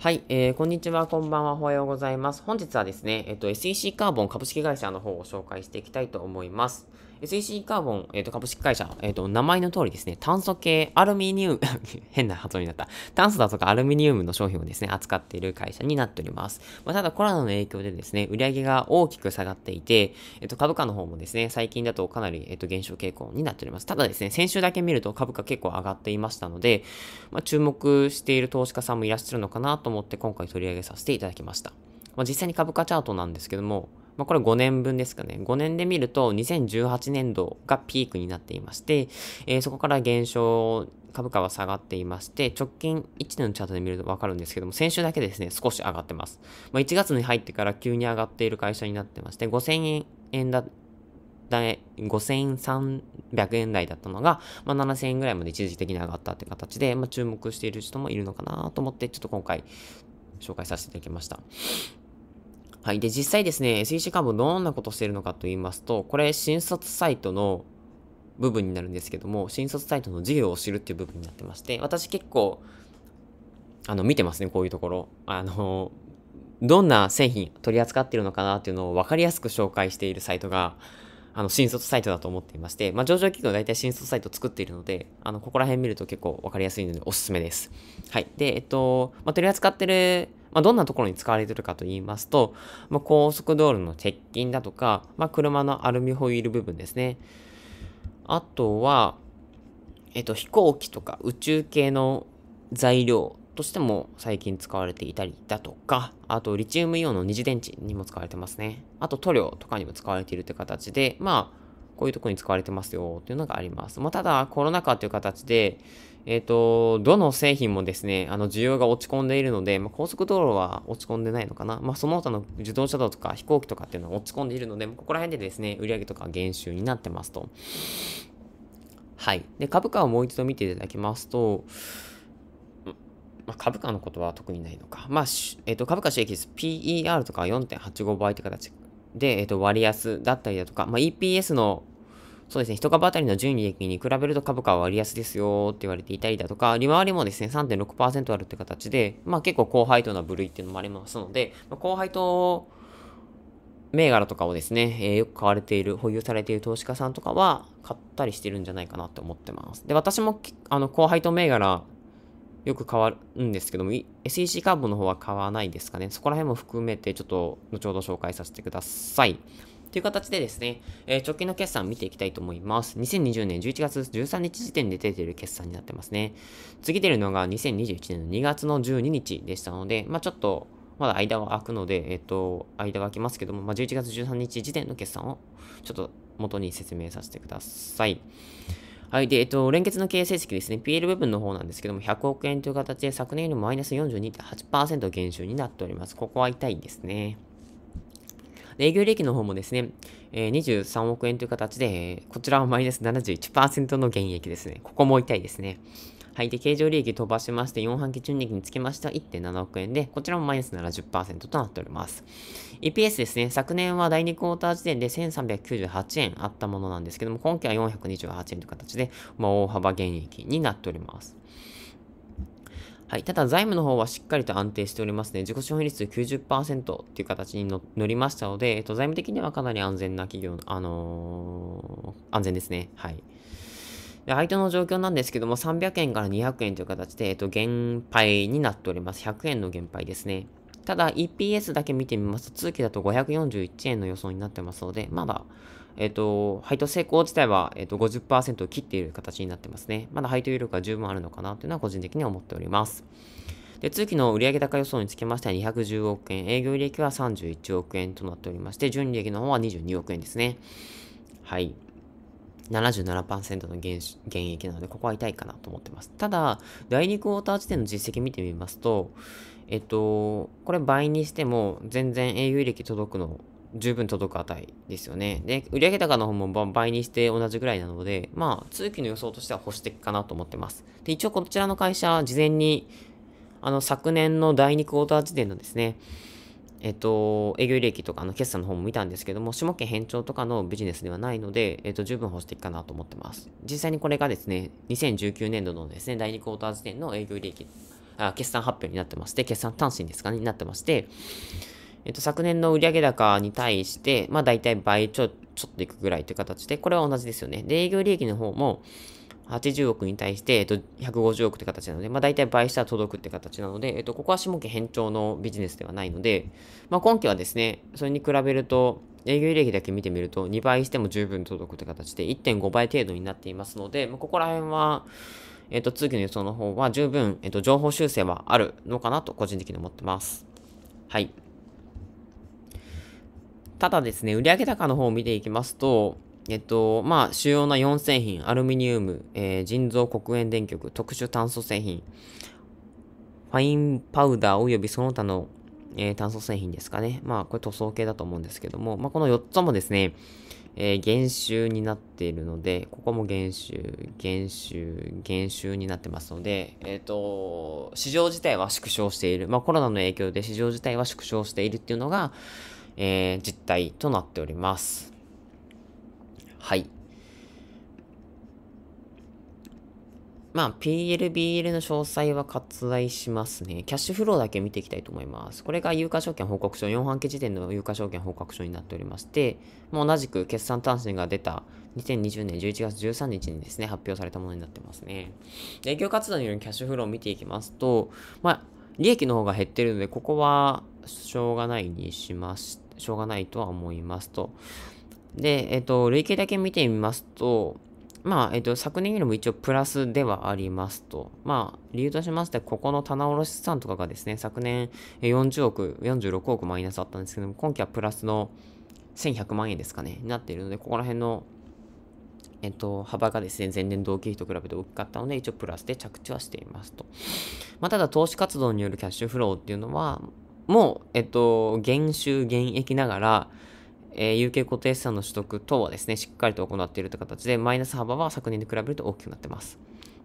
はい、えー、こんにちは、こんばんは、おはようございます。本日はですね、えっと、SEC カーボン株式会社の方を紹介していきたいと思います。SEC カーボン、えー、と株式会社、えー、と名前の通りですね、炭素系アルミニウム 変な発音になった。炭素だとかアルミニウムの商品をですね、扱っている会社になっております。まあ、ただコロナの影響でですね、売上が大きく下がっていて、えー、と株価の方もですね、最近だとかなり、えー、と減少傾向になっております。ただですね、先週だけ見ると株価結構上がっていましたので、まあ、注目している投資家さんもいらっしゃるのかなと思って今回取り上げさせていただきました。まあ、実際に株価チャートなんですけども、まあ、これ5年分ですかね。5年で見ると2018年度がピークになっていまして、えー、そこから減少、株価は下がっていまして、直近1年のチャートで見るとわかるんですけども、先週だけですね、少し上がってます。まあ、1月に入ってから急に上がっている会社になってまして、5000円だ、だ5300円台だったのが、まあ、7000円ぐらいまで一時的に上がったって形で、まあ、注目している人もいるのかなと思って、ちょっと今回紹介させていただきました。はい。で、実際ですね、SEC 幹部どんなことしてるのかと言いますと、これ、新卒サイトの部分になるんですけども、新卒サイトの事業を知るっていう部分になってまして、私結構、あの、見てますね、こういうところ。あの、どんな製品取り扱ってるのかなっていうのを分かりやすく紹介しているサイトが、あの、新卒サイトだと思っていまして、まあ、上場企業大体新卒サイト作っているので、あの、ここら辺見ると結構分かりやすいのでおすすめです。はい。で、えっと、まあ、取り扱ってるまあ、どんなところに使われてるかと言いますと、まあ、高速道路の鉄筋だとか、まあ、車のアルミホイール部分ですね。あとは、えっと、飛行機とか宇宙系の材料としても最近使われていたりだとか、あとリチウムイオンの二次電池にも使われてますね。あと塗料とかにも使われているという形で、まあ、こういうとこに使われてますよっていうのがあります。まあ、ただ、コロナ禍という形で、えっ、ー、と、どの製品もですね、あの、需要が落ち込んでいるので、まあ、高速道路は落ち込んでないのかな。まあ、その他の自動車道とか飛行機とかっていうのは落ち込んでいるので、ここら辺でですね、売上とか減収になってますと。はい。で、株価をもう一度見ていただきますと、まあ、株価のことは特にないのか。まあ、えっ、ー、と、株価収益率 PER とか4.85倍って形で、えっと、割安だったりだとか、まあ、EPS の、そうですね、1株当たりの純利益に比べると株価は割安ですよって言われていたりだとか、利回りもですね、3.6%あるって形で、まあ、結構高配当な部類っていうのもありますので、まあ、高配当銘柄とかをですね、えー、よく買われている、保有されている投資家さんとかは買ったりしてるんじゃないかなって思ってます。で、私も、あの、高配当銘柄よく変わるんですけども、SEC カーボンの方は買わないですかね。そこら辺も含めて、ちょっと後ほど紹介させてください。という形でですね、えー、直近の決算見ていきたいと思います。2020年11月13日時点で出ている決算になってますね。次出るのが2021年の2月の12日でしたので、まあちょっと、まだ間は空くので、えっ、ー、と、間が空きますけども、まあ、11月13日時点の決算をちょっと元に説明させてください。はい。で、えっと、連結の経営成績ですね。PL 部分の方なんですけども、100億円という形で昨年よりもマイナス42.8%減収になっております。ここは痛いんですね。営業利益の方もですね、えー、23億円という形で、こちらはマイナス71%の減益ですね。ここも痛いですね。はい。で、経常利益飛ばしまして、4半期純利益につきましては1.7億円で、こちらもマイナス70%となっております。EPS ですね。昨年は第2クォーター時点で1398円あったものなんですけども、今期は428円という形で、まあ、大幅減益になっております。はい。ただ、財務の方はしっかりと安定しておりますね。自己資本率90%という形に乗りましたので、えっと、財務的にはかなり安全な企業、あのー、安全ですね。はい。で、相手の状況なんですけども、300円から200円という形で、えっと、減配になっております。100円の減配ですね。ただ、EPS だけ見てみますと、通期だと541円の予想になってますので、まだ、えっと、配当成功自体は、えっと50、を切っている形になってますね。まだ配当有力は十分あるのかなというのは個人的には思っております。で、通期の売上高予想につきましては210億円、営業利益は31億円となっておりまして、純利益の方は22億円ですね。はい。77%の現役なので、ここは痛いかなと思ってます。ただ、第2クォーター時点の実績見てみますと、えっと、これ倍にしても全然 AU 履歴届くの十分届く値ですよね。で、売上高の方も倍にして同じぐらいなので、まあ、通期の予想としては保守的かなと思ってます。で、一応こちらの会社、事前に、あの、昨年の第2クォーター時点のですね、えっと、営業履歴とかの決算の方も見たんですけども、下件返帳とかのビジネスではないので、えっと、十分保守的かなと思ってます。実際にこれがですね、2019年度のですね、第2クォーター時点の営業履歴、あ決算発表になってまして、決算単身ですかね、になってまして、えっと、昨年の売上高に対して、まあ大体倍ちょ、ちょっといくぐらいという形で、これは同じですよね。で、営業利益の方も、80億に対して、えっと、150億って形なので、まあ、大体倍したら届くって形なので、えっと、ここは下期変調のビジネスではないので、まあ、今期はですね、それに比べると、営業履歴だけ見てみると、2倍しても十分届くって形で、1.5倍程度になっていますので、まあ、ここら辺は、えっと、通期の予想の方は十分、えっと、情報修正はあるのかなと個人的に思ってます。はい。ただですね、売上高の方を見ていきますと、えっと、まあ、主要な4製品、アルミニウム、えー、腎臓黒煙電極、特殊炭素製品、ファインパウダーおよびその他の、えー、炭素製品ですかね。まあ、これ塗装系だと思うんですけども、まあ、この4つもですね、えー、減収になっているので、ここも減収、減収、減収になってますので、えっ、ー、と、市場自体は縮小している。まあ、コロナの影響で市場自体は縮小しているっていうのが、えー、実態となっております。はい。まあ、PLBL の詳細は割愛しますね。キャッシュフローだけ見ていきたいと思います。これが有価証券報告書、4半期時点の有価証券報告書になっておりまして、もう同じく決算単身が出た2020年11月13日にですね、発表されたものになってますね。営業活動によるキャッシュフローを見ていきますと、まあ、利益の方が減ってるので、ここはしょうがないにしまし、しょうがないとは思いますと。で、えっと、累計だけ見てみますと、まあ、えっと、昨年よりも一応プラスではありますと。まあ、理由としまして、ここの棚卸資産とかがですね、昨年40億、46億マイナスあったんですけども、今期はプラスの1100万円ですかね、になっているので、ここら辺の、えっと、幅がですね、前年同期比と比べて大きかったので、一応プラスで着地はしていますと。まあ、ただ、投資活動によるキャッシュフローっていうのは、もう、えっと、減収減益ながら、えー、有形固定資産の取得等はですね、しっかりと行っているという形で、マイナス幅は昨年に比べると大きくなってます。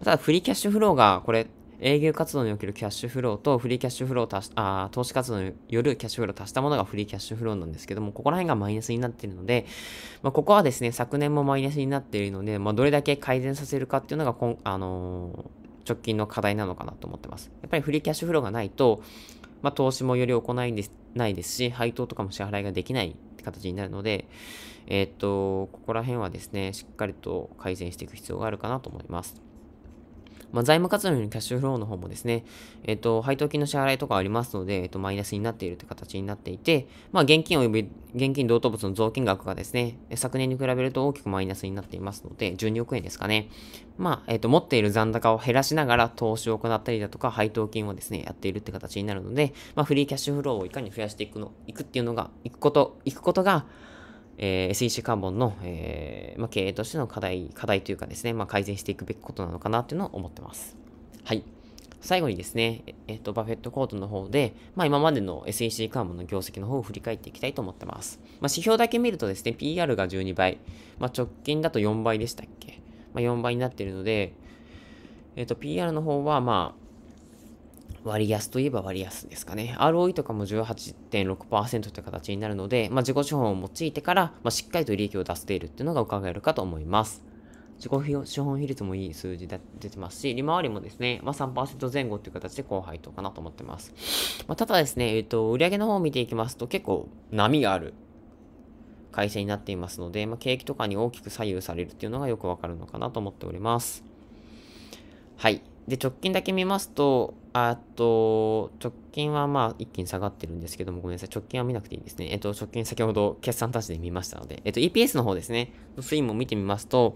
ただ、フリーキャッシュフローが、これ、営業活動におけるキャッシュフローとフリーキャッシュフローを足しあ投資活動によるキャッシュフローを足したものがフリーキャッシュフローなんですけども、ここら辺がマイナスになっているので、まあ、ここはですね、昨年もマイナスになっているので、まあ、どれだけ改善させるかっていうのがこん、あのー、直近の課題なのかなと思ってます。やっぱりフリーキャッシュフローがないと、まあ、投資もより行いですないですし、配当とかも支払いができない形になるので、えっと、ここら辺はですね、しっかりと改善していく必要があるかなと思います。まあ、財務活動のキャッシュフローの方もですね、えっ、ー、と、配当金の支払いとかありますので、えっ、ー、と、マイナスになっているという形になっていて、まあ、現金及び現金同等物の増金額がですね、昨年に比べると大きくマイナスになっていますので、12億円ですかね。まあ、えっ、ー、と、持っている残高を減らしながら投資を行ったりだとか、配当金をですね、やっているって形になるので、まあ、フリーキャッシュフローをいかに増やしていくの、いくっていうのが、いくこと、いくことが、えー、SEC カーボンの、えーまあ、経営としての課題、課題というかですね、まあ、改善していくべきことなのかなというのを思ってます。はい。最後にですね、えっ、と、バフェットコートの方で、まあ、今までの SEC カーボンの業績の方を振り返っていきたいと思ってます。まあ、指標だけ見るとですね、PR が12倍、まあ、直近だと4倍でしたっけ、まあ、4倍になっているので、えっ、ー、と、PR の方は、まあ、割安といえば割安ですかね。ROE とかも18.6%という形になるので、まあ、自己資本を用いてから、まあ、しっかりと利益を出しているっていうのが伺えるかと思います。自己資本比率もいい数字で出てますし、利回りもですね、まあ、3%前後という形で高配当かなと思ってます。まあ、ただですね、えっ、と、売上の方を見ていきますと結構波がある会社になっていますので、まあ、景気とかに大きく左右されるっていうのがよくわかるのかなと思っております。はい。で、直近だけ見ますと、あと、直近はまあ一気に下がってるんですけども、ごめんなさい。直近は見なくていいですね。えっと、直近先ほど決算端子で見ましたので、えっと、EPS の方ですね。の推移も見てみますと、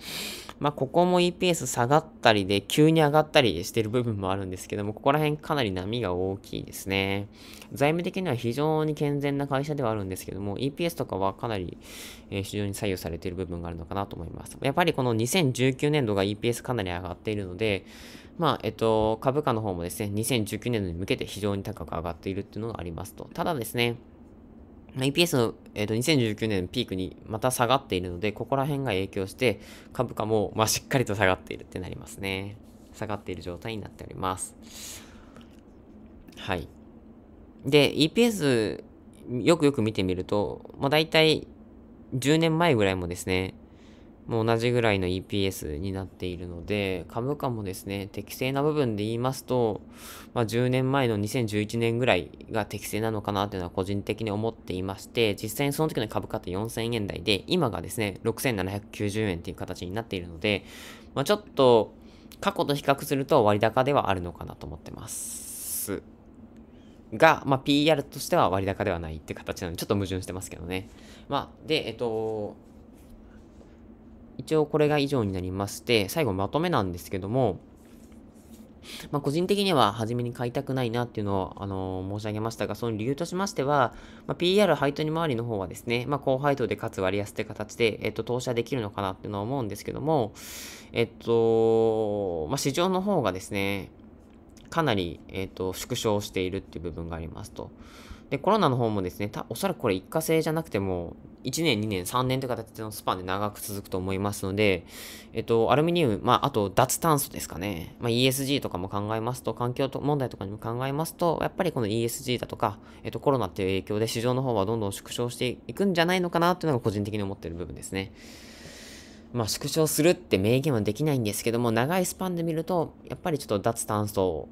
まあ、ここも EPS 下がったりで、急に上がったりしてる部分もあるんですけども、ここら辺かなり波が大きいですね。財務的には非常に健全な会社ではあるんですけども、EPS とかはかなり、えー、非常に左右されている部分があるのかなと思います。やっぱりこの2019年度が EPS かなり上がっているので、まあ、えっと、株価の方もですね、2019年に向けて非常に高く上がっているっていうのがありますと。ただですね、EPS の、えっと2019年ピークにまた下がっているので、ここら辺が影響して、株価も、まあ、しっかりと下がっているってなりますね。下がっている状態になっております。はい。で、EPS、よくよく見てみると、まあ、大体10年前ぐらいもですね、もう同じぐらいの EPS になっているので、株価もですね、適正な部分で言いますと、まあ、10年前の2011年ぐらいが適正なのかなというのは個人的に思っていまして、実際にその時の株価って4000円台で、今がですね、6790円という形になっているので、まあ、ちょっと過去と比較すると割高ではあるのかなと思ってます。が、まあ、PR としては割高ではないって形なので、ちょっと矛盾してますけどね。まあ、で、えっと、一応これが以上になりまして、最後まとめなんですけども、まあ、個人的には初めに買いたくないなっていうのを、あのー、申し上げましたが、その理由としましては、まあ、PR 配当に回りの方はですね、まあ、高配当でかつ割安って形で、えっと、投資はできるのかなっていうのは思うんですけども、えっと、まあ、市場の方がですね、かなり、えっと、縮小しているっていう部分がありますと。で、コロナの方もですね、おそらくこれ一過性じゃなくても、1年、2年、3年という形のスパンで長く続くと思いますので、えっと、アルミニウム、まあ、あと脱炭素ですかね。まあ、ESG とかも考えますと、環境問題とかにも考えますと、やっぱりこの ESG だとか、えっと、コロナっていう影響で市場の方はどんどん縮小していくんじゃないのかなっていうのが個人的に思ってる部分ですね。まあ、縮小するって明言はできないんですけども、長いスパンで見ると、やっぱりちょっと脱炭素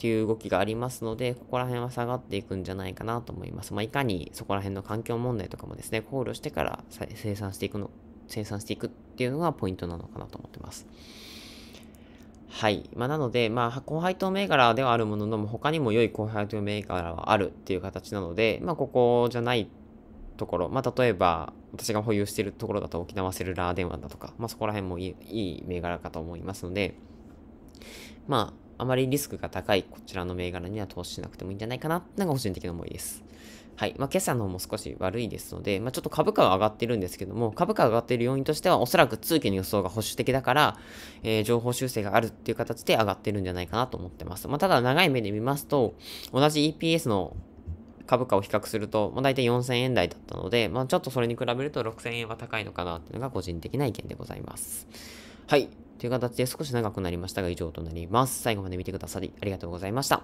っていう動きがありますので、ここら辺は下がっていくんじゃないかなと思います。まあ、いかにそこら辺の環境問題とかもですね、考慮してから生産していくの、生産していくっていうのがポイントなのかなと思ってます。はい。まあ、なので、まあ、高配当銘柄ではあるものの、他にも良い高配当銘柄はあるっていう形なので、まあ、ここじゃないところ、まあ、例えば、私が保有しているところだと沖縄セルラー電話だとか、まあ、そこら辺もいいいい銘柄かと思いますので、まあ、あまりリスクが高いこちらの銘柄には投資しなくてもいいんじゃないかな、なんか個人的な思いです。はい。まあ、今朝の方も少し悪いですので、まあ、ちょっと株価は上がってるんですけども、株価が上がっている要因としては、おそらく通期の予想が保守的だから、えー、情報修正があるっていう形で上がってるんじゃないかなと思ってます。まあ、ただ長い目で見ますと、同じ EPS の株価を比較すると、まあ、大体4000円台だったので、まあ、ちょっとそれに比べると6000円は高いのかなっていうのが個人的な意見でございます。はい。という形で少し長くなりましたが以上となります。最後まで見てくださりありがとうございました。